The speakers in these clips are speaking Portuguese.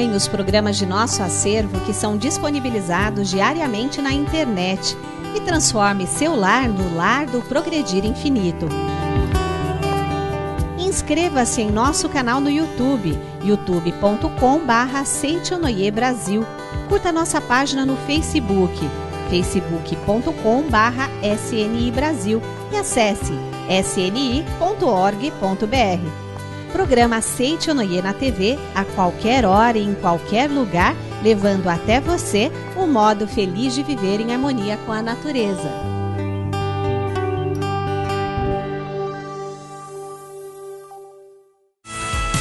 acompanhe os programas de nosso acervo que são disponibilizados diariamente na internet e transforme seu lar no lar do Progredir Infinito. Inscreva-se em nosso canal no YouTube, youtube.com.br Brasil. Curta nossa página no Facebook, facebook.com.br SNI Brasil e acesse sni.org.br. Programa Aceite Noie na TV a qualquer hora e em qualquer lugar, levando até você o modo feliz de viver em harmonia com a natureza.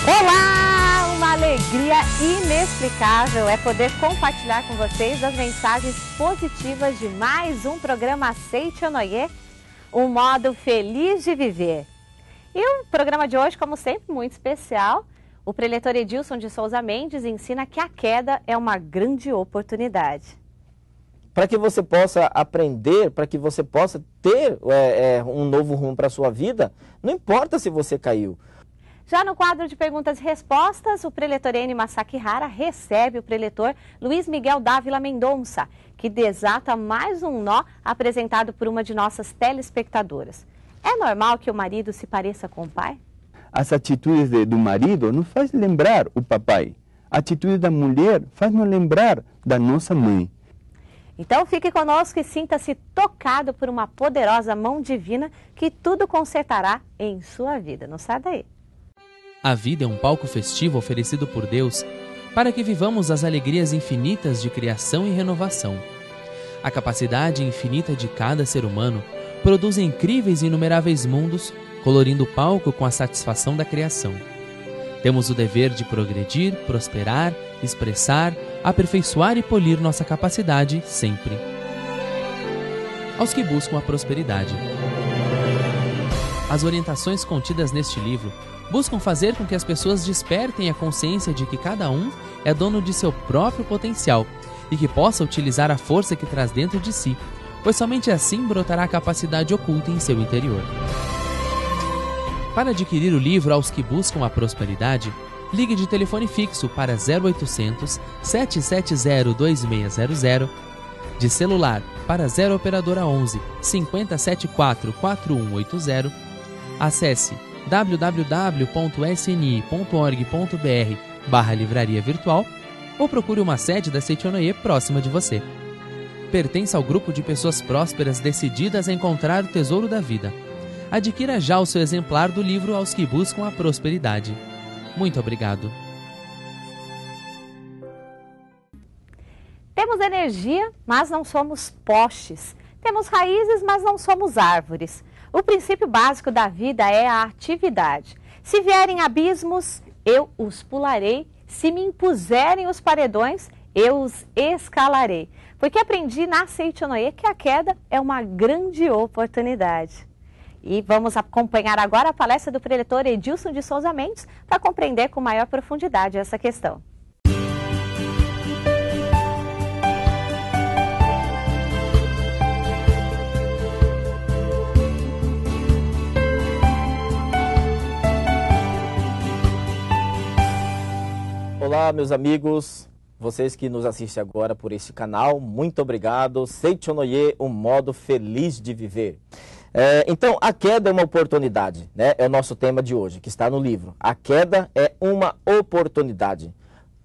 Olá! Uma alegria inexplicável é poder compartilhar com vocês as mensagens positivas de mais um programa Aceite Noie, o modo feliz de viver. E o programa de hoje, como sempre, muito especial. O preletor Edilson de Souza Mendes ensina que a queda é uma grande oportunidade. Para que você possa aprender, para que você possa ter é, é, um novo rumo para a sua vida, não importa se você caiu. Já no quadro de perguntas e respostas, o preletor N. Masakihara recebe o preletor Luiz Miguel Dávila Mendonça, que desata mais um nó apresentado por uma de nossas telespectadoras. É normal que o marido se pareça com o pai? As atitudes de, do marido nos faz lembrar o papai. A atitude da mulher faz nos lembrar da nossa mãe. Então fique conosco e sinta-se tocado por uma poderosa mão divina que tudo consertará em sua vida. Não sai daí. A vida é um palco festivo oferecido por Deus para que vivamos as alegrias infinitas de criação e renovação. A capacidade infinita de cada ser humano produz incríveis e inumeráveis mundos, colorindo o palco com a satisfação da criação. Temos o dever de progredir, prosperar, expressar, aperfeiçoar e polir nossa capacidade sempre. Aos que buscam a prosperidade. As orientações contidas neste livro buscam fazer com que as pessoas despertem a consciência de que cada um é dono de seu próprio potencial e que possa utilizar a força que traz dentro de si pois somente assim brotará a capacidade oculta em seu interior. Para adquirir o livro aos que buscam a prosperidade, ligue de telefone fixo para 0800 770 2600, de celular para 0 operadora 11 5074 4180, acesse www.sni.org.br barra livraria virtual ou procure uma sede da Seitonoe próxima de você pertence ao grupo de pessoas prósperas decididas a encontrar o tesouro da vida. Adquira já o seu exemplar do livro Aos que Buscam a Prosperidade. Muito obrigado. Temos energia, mas não somos postes. Temos raízes, mas não somos árvores. O princípio básico da vida é a atividade. Se vierem abismos, eu os pularei. Se me impuserem os paredões, eu os escalarei. Porque aprendi na Seitonoye que a queda é uma grande oportunidade. E vamos acompanhar agora a palestra do preletor Edilson de Souza Mendes para compreender com maior profundidade essa questão. Olá, meus amigos. Vocês que nos assistem agora por este canal, muito obrigado. Seichonoye, um modo feliz de viver. É, então, a queda é uma oportunidade, né? É o nosso tema de hoje, que está no livro. A queda é uma oportunidade.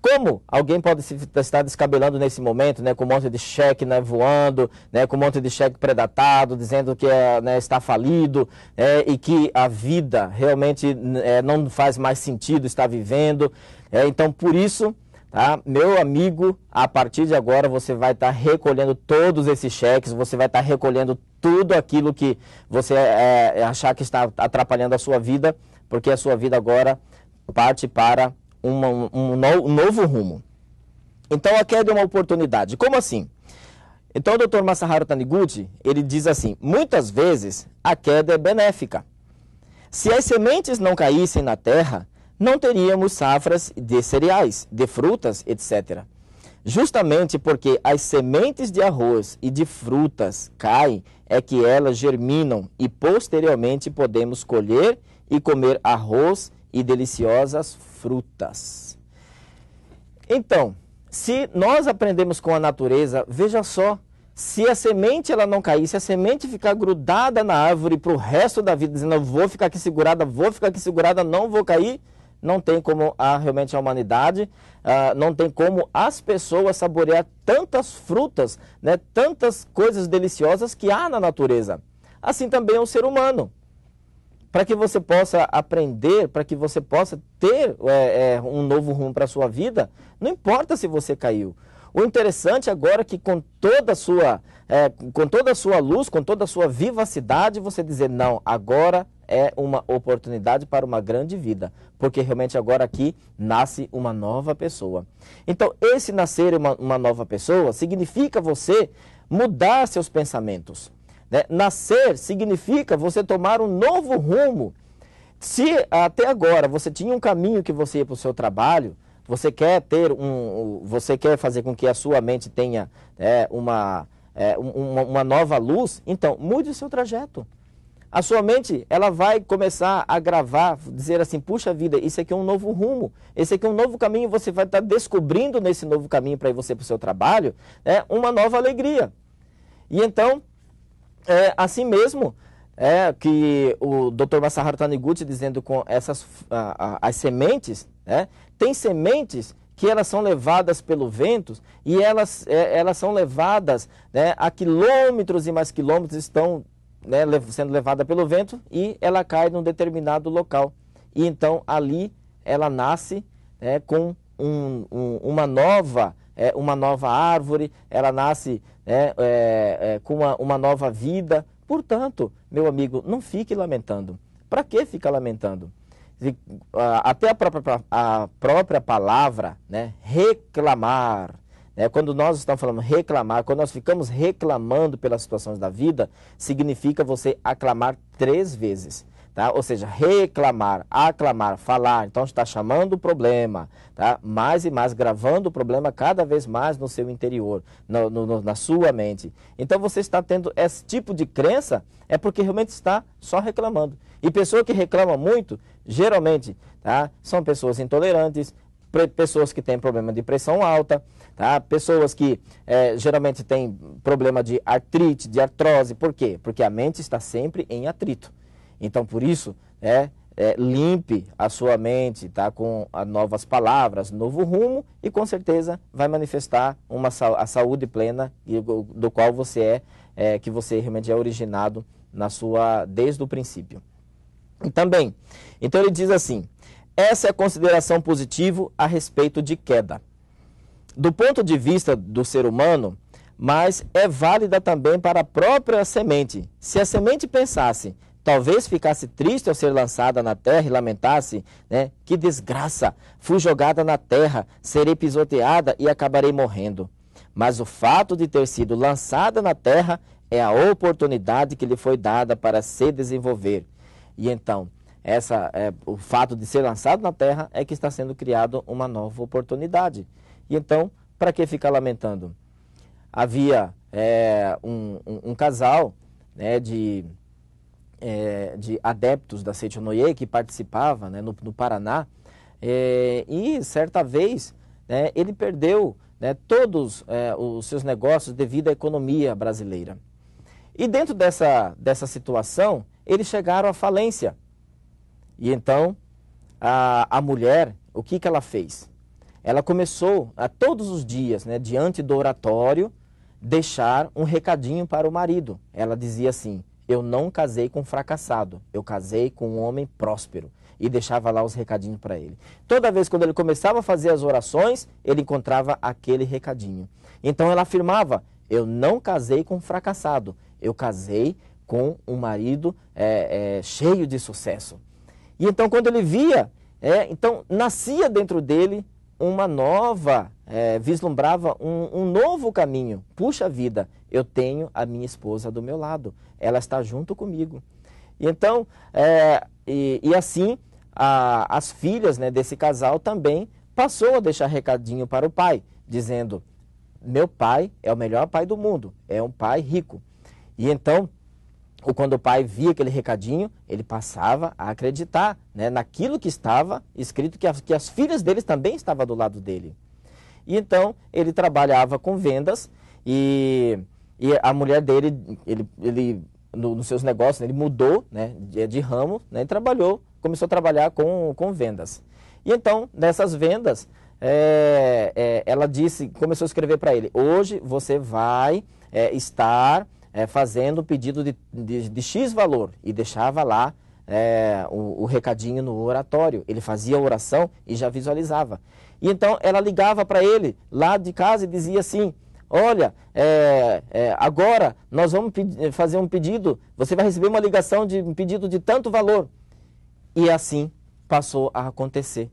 Como alguém pode se estar descabelando nesse momento, né, com um monte de cheque né, voando, né, com um monte de cheque predatado, dizendo que é, né, está falido é, e que a vida realmente é, não faz mais sentido estar vivendo. Né? então, por isso, Tá? Meu amigo, a partir de agora você vai estar tá recolhendo todos esses cheques, você vai estar tá recolhendo tudo aquilo que você é, é, achar que está atrapalhando a sua vida, porque a sua vida agora parte para uma, um, no, um novo rumo. Então a queda é uma oportunidade. Como assim? Então o Dr. Masaharu Taniguchi, ele diz assim, muitas vezes a queda é benéfica. Se as sementes não caíssem na terra, não teríamos safras de cereais, de frutas, etc. Justamente porque as sementes de arroz e de frutas caem, é que elas germinam e posteriormente podemos colher e comer arroz e deliciosas frutas. Então, se nós aprendemos com a natureza, veja só, se a semente ela não cair, se a semente ficar grudada na árvore para o resto da vida, dizendo, vou ficar aqui segurada, vou ficar aqui segurada, não vou cair, não tem como a, realmente a humanidade, uh, não tem como as pessoas saborear tantas frutas, né, tantas coisas deliciosas que há na natureza. Assim também é o ser humano. Para que você possa aprender, para que você possa ter é, é, um novo rumo para a sua vida, não importa se você caiu. O interessante agora é que com toda a sua, é, com toda a sua luz, com toda a sua vivacidade, você dizer, não, agora é uma oportunidade para uma grande vida, porque realmente agora aqui nasce uma nova pessoa. Então, esse nascer uma, uma nova pessoa significa você mudar seus pensamentos. Né? Nascer significa você tomar um novo rumo. Se até agora você tinha um caminho que você ia para o seu trabalho, você quer ter um, você quer fazer com que a sua mente tenha é, uma, é, uma, uma nova luz, então mude o seu trajeto a sua mente ela vai começar a gravar, dizer assim, puxa vida, isso aqui é um novo rumo, esse aqui é um novo caminho, você vai estar tá descobrindo nesse novo caminho para você para o seu trabalho, né, uma nova alegria. E então, é, assim mesmo, é, que o Dr. Masaharu Taniguchi dizendo com essas a, a, as sementes, né, tem sementes que elas são levadas pelo vento e elas, é, elas são levadas né, a quilômetros e mais quilômetros estão né, sendo levada pelo vento e ela cai num determinado local. E então ali ela nasce né, com um, um, uma nova é, uma nova árvore, ela nasce né, é, é, com uma, uma nova vida. Portanto, meu amigo, não fique lamentando. Para que ficar lamentando? Até a própria, a própria palavra, né, reclamar, é, quando nós estamos falando reclamar, quando nós ficamos reclamando pelas situações da vida, significa você aclamar três vezes. Tá? Ou seja, reclamar, aclamar, falar. Então está chamando o problema, tá? mais e mais, gravando o problema cada vez mais no seu interior, no, no, na sua mente. Então você está tendo esse tipo de crença, é porque realmente está só reclamando. E pessoa que reclama muito, geralmente, tá? são pessoas intolerantes, pessoas que têm problema de pressão alta, tá? pessoas que é, geralmente têm problema de artrite, de artrose. Por quê? Porque a mente está sempre em atrito. Então, por isso, é, é, limpe a sua mente tá? com novas palavras, novo rumo e com certeza vai manifestar uma, a saúde plena do qual você é, é, que você realmente é originado na sua desde o princípio. E também, então ele diz assim, essa é a consideração positiva a respeito de queda. Do ponto de vista do ser humano, mas é válida também para a própria semente. Se a semente pensasse, talvez ficasse triste ao ser lançada na terra e lamentasse, né? Que desgraça! Fui jogada na terra, serei pisoteada e acabarei morrendo. Mas o fato de ter sido lançada na terra é a oportunidade que lhe foi dada para se desenvolver. E então, essa, é, o fato de ser lançado na terra é que está sendo criada uma nova oportunidade. E então, para que ficar lamentando? Havia é, um, um, um, casal né, de, é, de adeptos da Seitonoye que participava né, no, no Paraná é, e certa vez né, ele perdeu né, todos é, os seus negócios devido à economia brasileira. E dentro dessa, dessa situação, eles chegaram à falência. E então a, a mulher, o que, que ela fez? Ela começou a todos os dias, né, diante do oratório, deixar um recadinho para o marido. Ela dizia assim: Eu não casei com um fracassado, eu casei com um homem próspero. E deixava lá os recadinhos para ele. Toda vez quando ele começava a fazer as orações, ele encontrava aquele recadinho. Então ela afirmava: Eu não casei com um fracassado, eu casei com um marido é, é, cheio de sucesso. E então, quando ele via, é, então nascia dentro dele uma nova, é, vislumbrava um, um, novo caminho. Puxa vida, eu tenho a minha esposa do meu lado, ela está junto comigo. E então, é, e, e, assim, a, as filhas né, desse casal também passou a deixar recadinho para o pai, dizendo: Meu pai é o melhor pai do mundo, é um pai rico. E então, ou quando o pai via aquele recadinho, ele passava a acreditar né, naquilo que estava escrito, que as, que as filhas deles também estavam do lado dele. E então ele trabalhava com vendas e, e a mulher dele, ele, ele no, nos seus negócios, ele mudou né, de, de ramo né, e trabalhou, começou a trabalhar com, com vendas. E então, nessas vendas, é, é, ela disse, começou a escrever para ele, hoje você vai é, estar é, fazendo o pedido de, de, de, X valor e deixava lá é, o, o, recadinho no oratório. Ele fazia a oração e já visualizava. E então ela ligava para ele lá de casa e dizia assim: Olha, é, é agora nós vamos é, fazer um pedido, você vai receber uma ligação de um pedido de tanto valor. E assim passou a acontecer.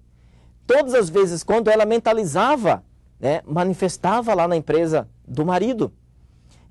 Todas as vezes, quando ela mentalizava, né, manifestava lá na empresa do marido.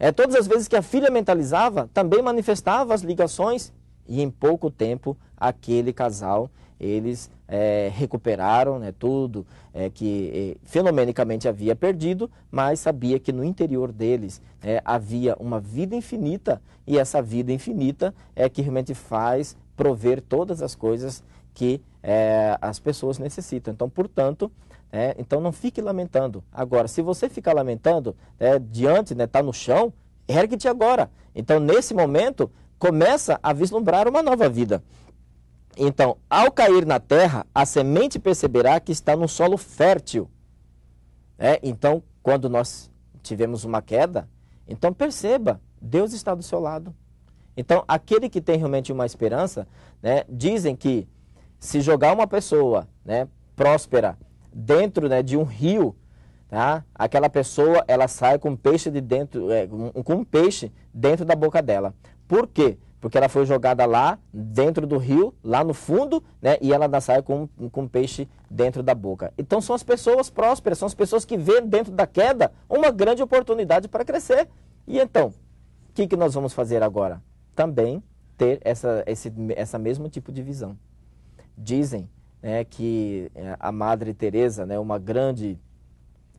É, todas as vezes que a filha mentalizava, também manifestava as ligações e em pouco tempo aquele casal eles é, recuperaram né, tudo é, que é, fenomenicamente havia perdido, mas sabia que no interior deles é, havia uma vida infinita e essa vida infinita é que realmente faz prover todas as coisas que é, as pessoas necessitam. Então, portanto, é, então não fique lamentando. Agora, se você ficar lamentando é, diante, está né, tá no chão, ergue-te agora. Então, nesse momento, começa a vislumbrar uma nova vida. Então, ao cair na terra, a semente perceberá que está num solo fértil. É, então, quando nós tivemos uma queda, então perceba, Deus está do seu lado. Então, aquele que tem realmente uma esperança, né, dizem que se jogar uma pessoa né, próspera dentro né, de um rio, tá? aquela pessoa ela sai com um peixe de dentro, é, com um peixe dentro da boca dela. Por quê? Porque ela foi jogada lá dentro do rio, lá no fundo, né, e ela sai com, com um peixe dentro da boca. Então são as pessoas prósperas, são as pessoas que vêem dentro da queda uma grande oportunidade para crescer. E então, o que, que nós vamos fazer agora? Também ter essa, esse, essa mesmo tipo de visão dizem né, que é, a Madre Teresa, né, uma grande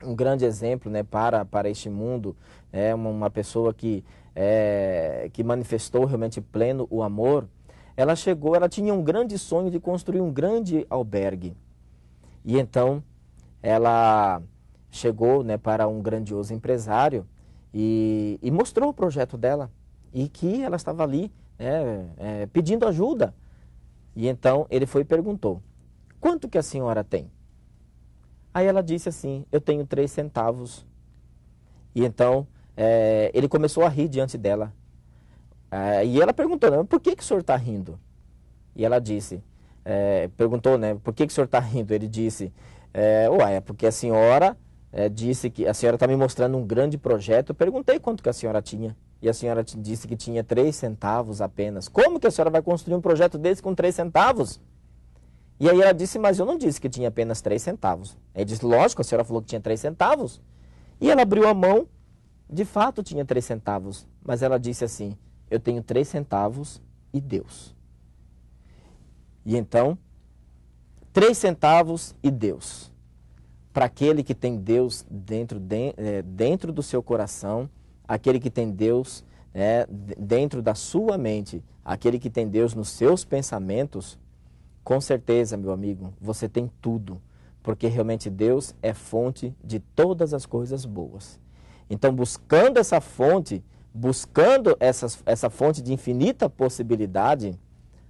um grande exemplo né, para, para este mundo, né, uma, pessoa que, é, que manifestou realmente pleno o amor, ela chegou, ela tinha um grande sonho de construir um grande albergue. E então ela chegou né, para um grandioso empresário e, e mostrou o projeto dela e que ela estava ali né, é, pedindo ajuda e então ele foi e perguntou: Quanto que a senhora tem? Aí ela disse assim: Eu tenho três centavos. E então é, ele começou a rir diante dela. É, e ela perguntou: Por que, que o senhor está rindo? E ela disse: é, Perguntou, né? Por que, que o senhor está rindo? Ele disse: é, Uai, é porque a senhora disse que a senhora está me mostrando um grande projeto. Eu perguntei quanto que a senhora tinha e a senhora disse que tinha três centavos apenas. Como que a senhora vai construir um projeto desse com três centavos? E aí ela disse, mas eu não disse que tinha apenas três centavos. Ele disse, lógico, a senhora falou que tinha três centavos. E ela abriu a mão, de fato tinha três centavos. Mas ela disse assim, eu tenho três centavos e Deus. E então, três centavos e Deus. Para aquele que tem Deus dentro, de, eh, dentro do seu coração, aquele que tem Deus né, dentro da sua mente, aquele que tem Deus nos seus pensamentos, com certeza, meu amigo, você tem tudo, porque realmente Deus é fonte de todas as coisas boas. Então, buscando essa fonte, buscando essa, essa fonte de infinita possibilidade,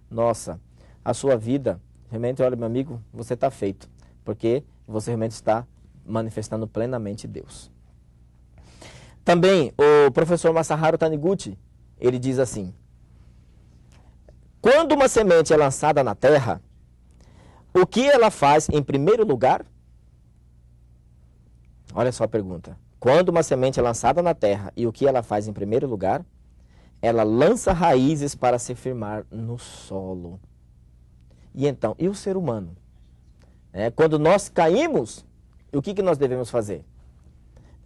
nossa, a sua vida, realmente, olha, meu amigo, você está feito, porque você realmente está manifestando plenamente Deus. Também o professor Masaharu Taniguchi, ele diz assim: Quando uma semente é lançada na terra, o que ela faz em primeiro lugar? Olha só a pergunta. Quando uma semente é lançada na terra e o que ela faz em primeiro lugar? Ela lança raízes para se firmar no solo. E então, e o ser humano? É, quando nós caímos, o que, que nós devemos fazer?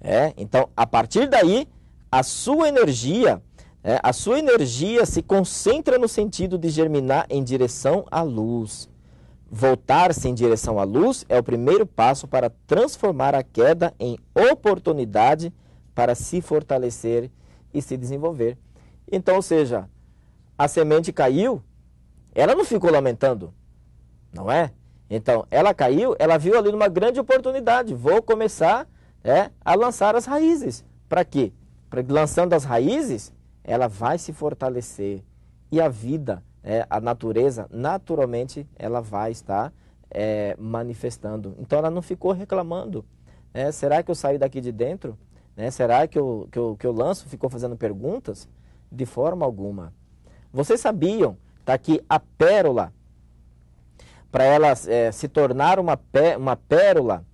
É? Então, a partir daí, a sua energia, é, a sua energia se concentra no sentido de germinar em direção à luz. Voltar-se em direção à luz é o primeiro passo para transformar a queda em oportunidade para se fortalecer e se desenvolver. Então, ou seja, a semente caiu, ela não ficou lamentando, não é? Então, ela caiu, ela viu ali uma grande oportunidade. Vou começar é, a lançar as raízes. Para quê? Para lançando as raízes, ela vai se fortalecer e a vida, é, a natureza, naturalmente, ela vai estar é, manifestando. Então ela não ficou reclamando. É, será que eu saí daqui de dentro? Né? Será que eu, que, eu, que eu lanço? Ficou fazendo perguntas? De forma alguma. Vocês sabiam, tá aqui a pérola, para ela é, se tornar uma, pé, uma pérola,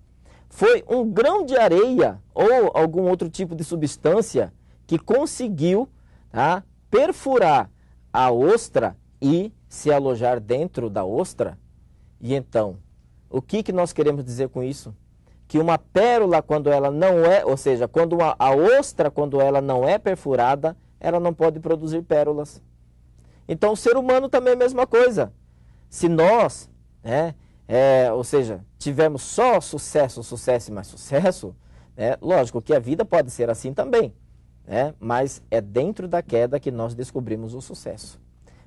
foi um grão de areia ou algum outro tipo de substância que conseguiu tá, perfurar a ostra e se alojar dentro da ostra. E então, o que, que nós queremos dizer com isso? Que uma pérola, quando ela não é, ou seja, quando uma, a ostra, quando ela não é perfurada, ela não pode produzir pérolas. Então, o ser humano também é a mesma coisa. Se nós né, é, ou seja, tivemos só sucesso, sucesso e mais sucesso, né? lógico que a vida pode ser assim também, né? mas é dentro da queda que nós descobrimos o sucesso.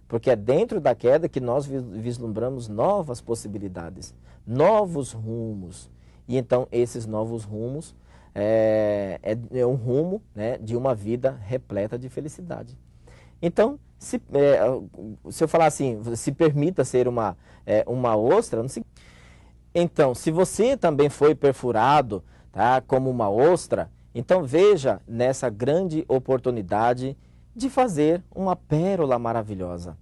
Porque é dentro da queda que nós vislumbramos novas possibilidades, novos rumos. E então esses novos rumos é, é, é um rumo né, de uma vida repleta de felicidade. Então, se, é, se eu falar assim, se permita ser uma, é, uma ostra, não se... Então, se você também foi perfurado tá, como uma ostra, então veja nessa grande oportunidade de fazer uma pérola maravilhosa.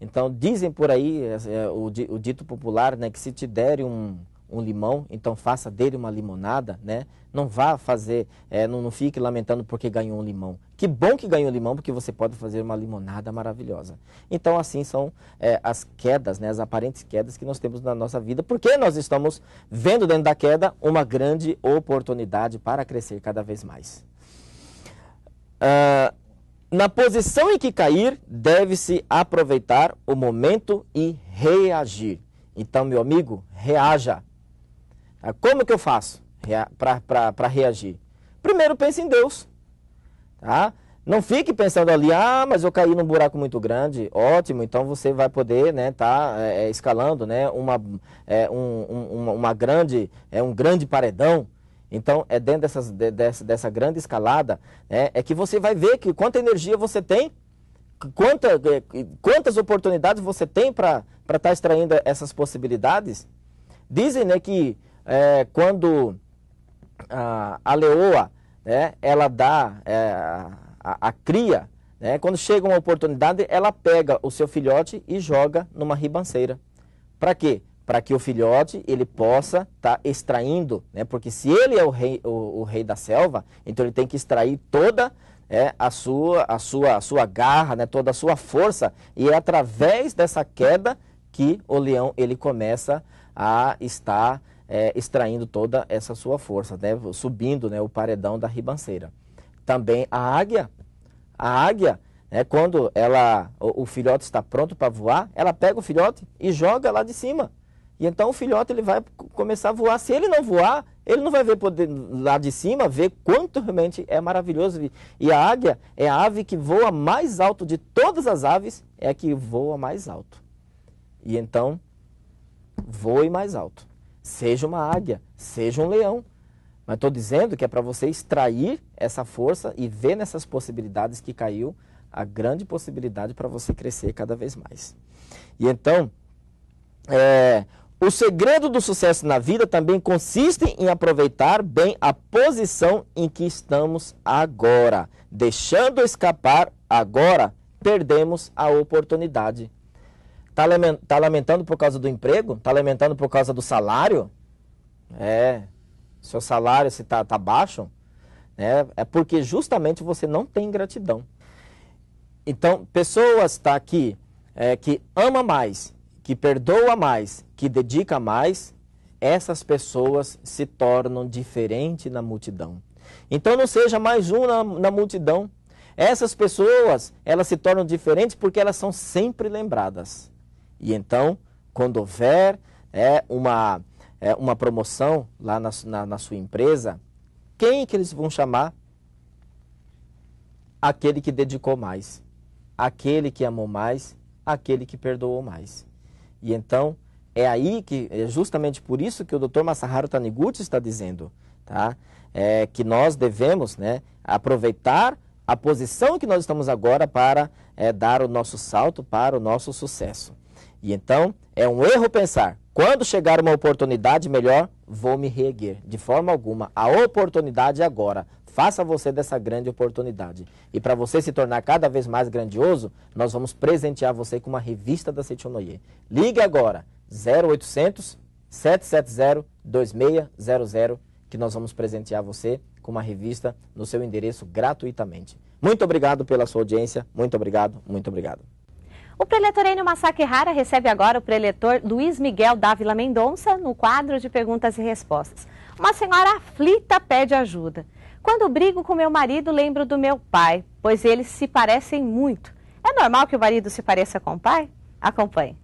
Então, dizem por aí, é, é o, o, dito popular, né, que se te derem um, um limão, então faça dele uma limonada, né? Não vá fazer, é, não, não fique lamentando porque ganhou um limão. Que bom que ganhou limão, porque você pode fazer uma limonada maravilhosa. Então, assim são é, as quedas, né, as aparentes quedas que nós temos na nossa vida, porque nós estamos vendo dentro da queda uma grande oportunidade para crescer cada vez mais. Uh, na posição em que cair, deve-se aproveitar o momento e reagir. Então, meu amigo, reaja. Ah, como que eu faço para reagir? Primeiro, pense em Deus. Tá? Não fique pensando ali, ah, mas eu caí num buraco muito grande. Ótimo, então você vai poder, né, tá é, é escalando, né, uma, é, um, uma, uma, grande, é um grande paredão. Então é dentro dessas, de, dessa, dessa grande escalada, né, é que você vai ver que quanta energia você tem, quanta, é, quantas oportunidades você tem para estar tá extraindo essas possibilidades. Dizem, né, que é, quando a, a leoa né, ela dá é, a, a, cria, né, quando chega uma oportunidade, ela pega o seu filhote e joga numa ribanceira. Para quê? Para que o filhote ele possa estar tá extraindo, né, porque se ele é o rei, o, o rei da selva, então ele tem que extrair toda é, a, sua, a, sua, a sua garra, né, toda a sua força, e é através dessa queda que o leão ele começa a estar é, extraindo toda essa sua força, né? subindo né, o paredão da ribanceira. Também a águia, a águia, né, quando ela, o, o filhote está pronto para voar, ela pega o filhote e joga lá de cima. E então o filhote ele vai começar a voar. Se ele não voar, ele não vai ver poder lá de cima, ver quanto realmente é maravilhoso. E a águia é a ave que voa mais alto de todas as aves, é a que voa mais alto. E então, voe mais alto seja uma águia, seja um leão. Mas estou dizendo que é para você extrair essa força e ver nessas possibilidades que caiu a grande possibilidade para você crescer cada vez mais. E então, é, o segredo do sucesso na vida também consiste em aproveitar bem a posição em que estamos agora. Deixando escapar agora, perdemos a oportunidade Tá, tá lamentando por causa do emprego? Tá lamentando por causa do salário? É. Seu salário se tá, tá baixo? É, é porque justamente você não tem gratidão. Então, pessoas tá, aqui é, que ama mais, que perdoa mais, que dedica mais, essas pessoas se tornam diferente na multidão. Então não seja mais um na, na, multidão. Essas pessoas, elas se tornam diferentes porque elas são sempre lembradas. E então, quando houver é, uma, é, uma promoção lá na, na, na sua empresa, quem é que eles vão chamar? Aquele que dedicou mais, aquele que amou mais, aquele que perdoou mais. E então, é aí que, é justamente por isso que o Dr. Masaharu Taniguchi está dizendo, tá? É que nós devemos, né, aproveitar a posição que nós estamos agora para é, dar o nosso salto para o nosso sucesso. E então é um erro pensar, quando chegar uma oportunidade melhor, vou me reerguer. De forma alguma, a oportunidade é agora. Faça você dessa grande oportunidade. E para você se tornar cada vez mais grandioso, nós vamos presentear você com uma revista da Seichonoye. Ligue agora, 0800 770 2600, que nós vamos presentear você com uma revista no seu endereço gratuitamente. Muito obrigado pela sua audiência. Muito obrigado, muito obrigado. O preletor Enio Rara recebe agora o preletor Luiz Miguel Dávila Mendonça no quadro de perguntas e respostas. Uma senhora aflita pede ajuda. Quando brigo com meu marido, lembro do meu pai, pois eles se parecem muito. É normal que o marido se pareça com o pai? Acompanhe.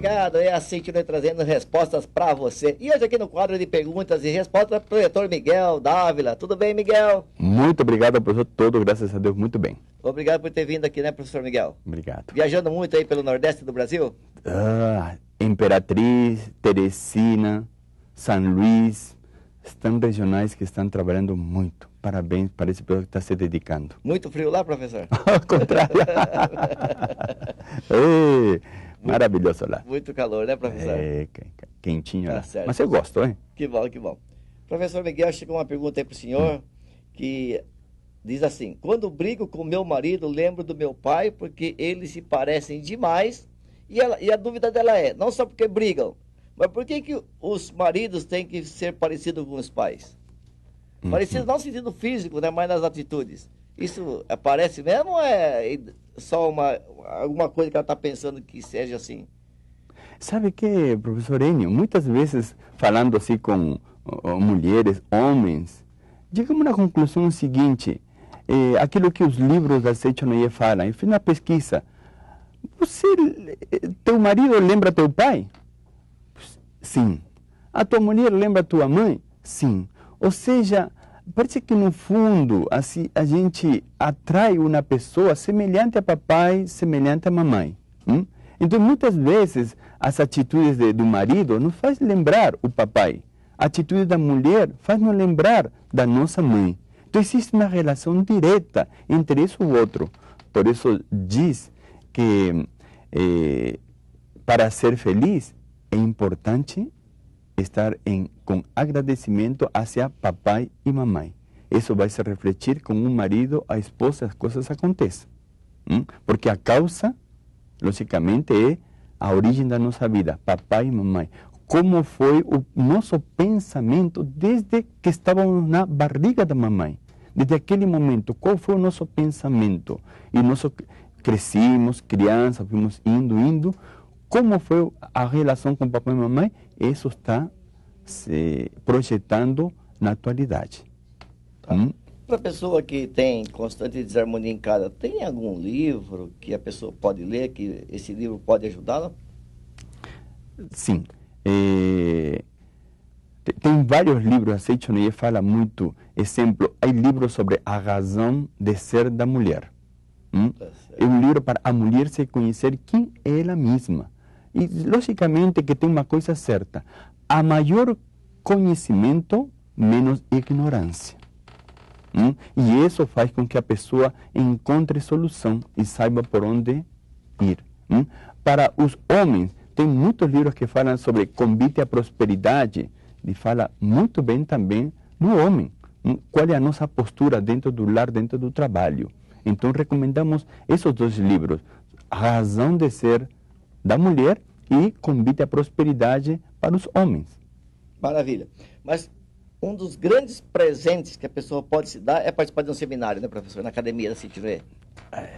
obrigado. É assim que nós trazendo respostas para você. E hoje aqui no quadro de perguntas e respostas, projetor Miguel Dávila. Tudo bem, Miguel? Muito obrigado professor todo, graças a Deus, muito bem. Obrigado por ter vindo aqui, né, professor Miguel? Obrigado. Viajando muito aí pelo Nordeste do Brasil? Ah, Imperatriz, Teresina, São Luís, estão regionais que estão trabalhando muito. Parabéns para esse pessoal que está se dedicando. Muito frio lá, professor? Ao contrário. Ei, Maravilhoso lá. Muito calor, né, professor? É, quentinho tá lá. Certo. Mas você gostou, hein? Que bom, que bom. Professor Miguel, chegou uma pergunta aí para o senhor hum. que diz assim: Quando brigo com meu marido, lembro do meu pai porque eles se parecem demais. E, ela, e a dúvida dela é: não só porque brigam, mas por que, que os maridos têm que ser parecidos com os pais? Uhum. Parecidos não no sentido físico, né, mas nas atitudes. Isso aparece mesmo ou é só uma, alguma coisa que ela está pensando que seja assim. Sabe que, professor Enio, muitas vezes falando assim com mulheres, homens, chegamos na conclusão seguinte, eh, aquilo que os livros da Seichonoye falam, eu fiz na pesquisa, você, eh, teu marido lembra teu pai? Sim. A tua mulher lembra tua mãe? Sim. Ou seja, Parece que no fundo assim, a gente atrai uma pessoa semelhante a papai, semelhante a mamãe. Hum? Então muitas vezes as atitudes de, do marido nos faz lembrar o papai. A atitude da mulher faz nos lembrar da nossa mãe. Então existe uma relação direta entre isso e o outro. Por isso diz que eh, para ser feliz é importante estar em, com agradecimento hacia papai e mamãe. Isso vai se refletir com um marido, a esposa, as coisas acontecem. Hum? Porque a causa, logicamente, é a origem da nossa vida, papai e mamãe. Como foi o nosso pensamento desde que estávamos na barriga da mamãe? Desde aquele momento, qual foi o nosso pensamento? E nós crescemos crianças, fomos indo, indo, como foi a relação com papai e mamãe, isso está se projetando na atualidade. Tá. Hum? Para a pessoa que tem constante desarmonia em casa, tem algum livro que a pessoa pode ler, que esse livro pode ajudá-la? Sim. É... Tem vários livros, a assim, Seichonie fala muito. Exemplo, há livros sobre a razão de ser da mulher. Hum? Tá é um livro para a mulher se conhecer quem é ela mesma. E, logicamente, que tem uma coisa certa: a maior conhecimento, menos ignorância. Hum? ¿Mm? E isso faz com que a pessoa encontre solução e saiba por onde ir. Hum? Para os homens, tem muitos livros que falam sobre convite à prosperidade e fala muito bem também do homem. Hum? Qual é a nossa postura dentro do lar, dentro do trabalho? Então, recomendamos esses dois livros: Razão de Ser da mulher e convite à prosperidade para os homens. Maravilha. Mas um dos grandes presentes que a pessoa pode se dar é participar de um seminário, né, professor? Na academia da tiver. Ah, é.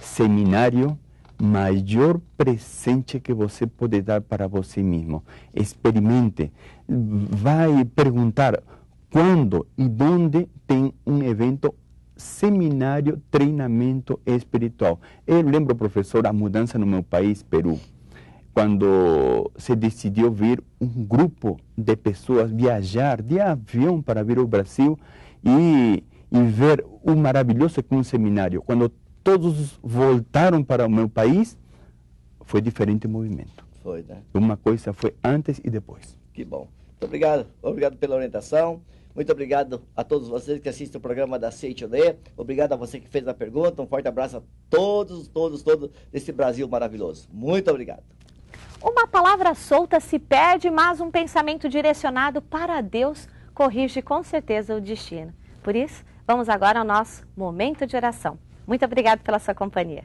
Seminário, maior presente que você pode dar para você mesmo. Experimente. Vai perguntar quando e onde tem um evento seminário treinamento espiritual. Eu lembro, professor, a mudança no meu país, Peru, quando se decidiu vir um grupo de pessoas viajar de avião para vir ao Brasil e, e ver o maravilhoso que é um seminário. Quando todos voltaram para o meu país, foi diferente o movimento. Foi, né? Uma coisa foi antes e depois. Que bom. Muito obrigado. Obrigado pela orientação. Muito obrigado a todos vocês que assistem o programa da CITD. Obrigado a você que fez a pergunta. Um forte abraço a todos, todos, todos desse Brasil maravilhoso. Muito obrigado. Uma palavra solta se perde, mas um pensamento direcionado para Deus corrige com certeza o destino. Por isso, vamos agora ao nosso momento de oração. Muito obrigado pela sua companhia.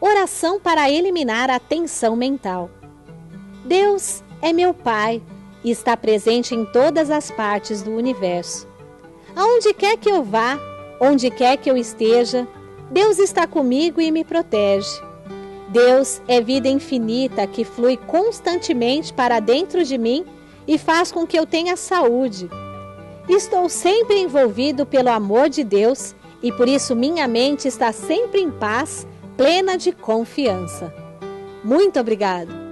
Oração para eliminar a tensão mental. Deus é meu Pai e está presente em todas as partes do universo. Aonde quer que eu vá, onde quer que eu esteja, Deus está comigo e me protege. Deus é vida infinita que flui constantemente para dentro de mim e faz com que eu tenha saúde. Estou sempre envolvido pelo amor de Deus e por isso minha mente está sempre em paz, plena de confiança. Muito obrigado!